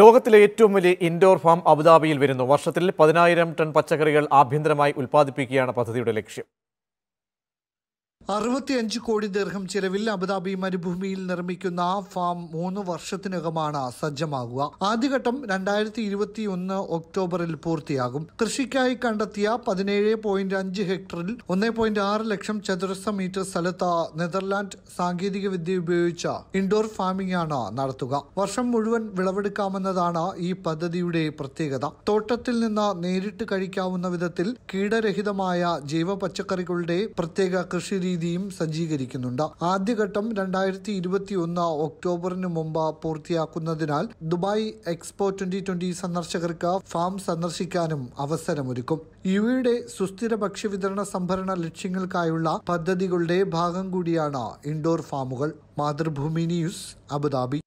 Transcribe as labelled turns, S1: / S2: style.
S1: ലോകത്തിലെ ഏറ്റവും വലിയ ഇൻഡോർ ഫാം അബുദാബിയിൽ വരുന്നു വർഷത്തിൽ പതിനായിരം ടൺ പച്ചക്കറികൾ ആഭ്യന്തരമായി ഉൽപ്പാദിപ്പിക്കുകയാണ് പദ്ധതിയുടെ ലക്ഷ്യം
S2: അറുപത്തിയഞ്ച് കോടി ദീർഘം ചെലവിൽ അബുദാബി മരുഭൂമിയിൽ നിർമ്മിക്കുന്ന ഫാം മൂന്ന് വർഷത്തിനകമാണ് സജ്ജമാകുക ആദ്യഘട്ടം രണ്ടായിരത്തി ഇരുപത്തി ഒന്ന് ഒക്ടോബറിൽ പൂർത്തിയാകും കൃഷിക്കായി കണ്ടെത്തിയ പതിനേഴ് പോയിന്റ് അഞ്ച് ഹെക്ടറിൽ ഒന്നേ പോയിന്റ് ആറ് ലക്ഷം ചതുരശ്ര മീറ്റർ സ്ഥലത്ത് നെതർലാൻഡ് സാങ്കേതിക വിദ്യ ഉപയോഗിച്ച ഇൻഡോർ ഫാമിംഗ് ആണ് നടത്തുക വർഷം മുഴുവൻ വിളവെടുക്കാമെന്നതാണ് ഈ പദ്ധതിയുടെ പ്രത്യേകത തോട്ടത്തിൽ നിന്ന് നേരിട്ട് കഴിക്കാവുന്ന വിധത്തിൽ കീടരഹിതമായ ജൈവ പച്ചക്കറികളുടെ പ്രത്യേക കൃഷി രീതിയും സജ്ജീകരിക്കുന്നുണ്ട് ആദ്യഘട്ടം രണ്ടായിരത്തി ഇരുപത്തി ഒന്ന് ഒക്ടോബറിന് മുമ്പ് പൂർത്തിയാക്കുന്നതിനാൽ ദുബായ് എക്സ്പോ ട്വന്റി ട്വന്റി സന്ദർശകർക്ക് ഫാം സന്ദർശിക്കാനും അവസരമൊരുക്കും യു എയുടെ സുസ്ഥിര ഭക്ഷ്യവിതരണ സംഭരണ ലക്ഷ്യങ്ങൾക്കായുള്ള പദ്ധതികളുടെ ഭാഗം കൂടിയാണ് ഇൻഡോർ ഫാമുകൾ മാതൃഭൂമി ന്യൂസ് അബുദാബി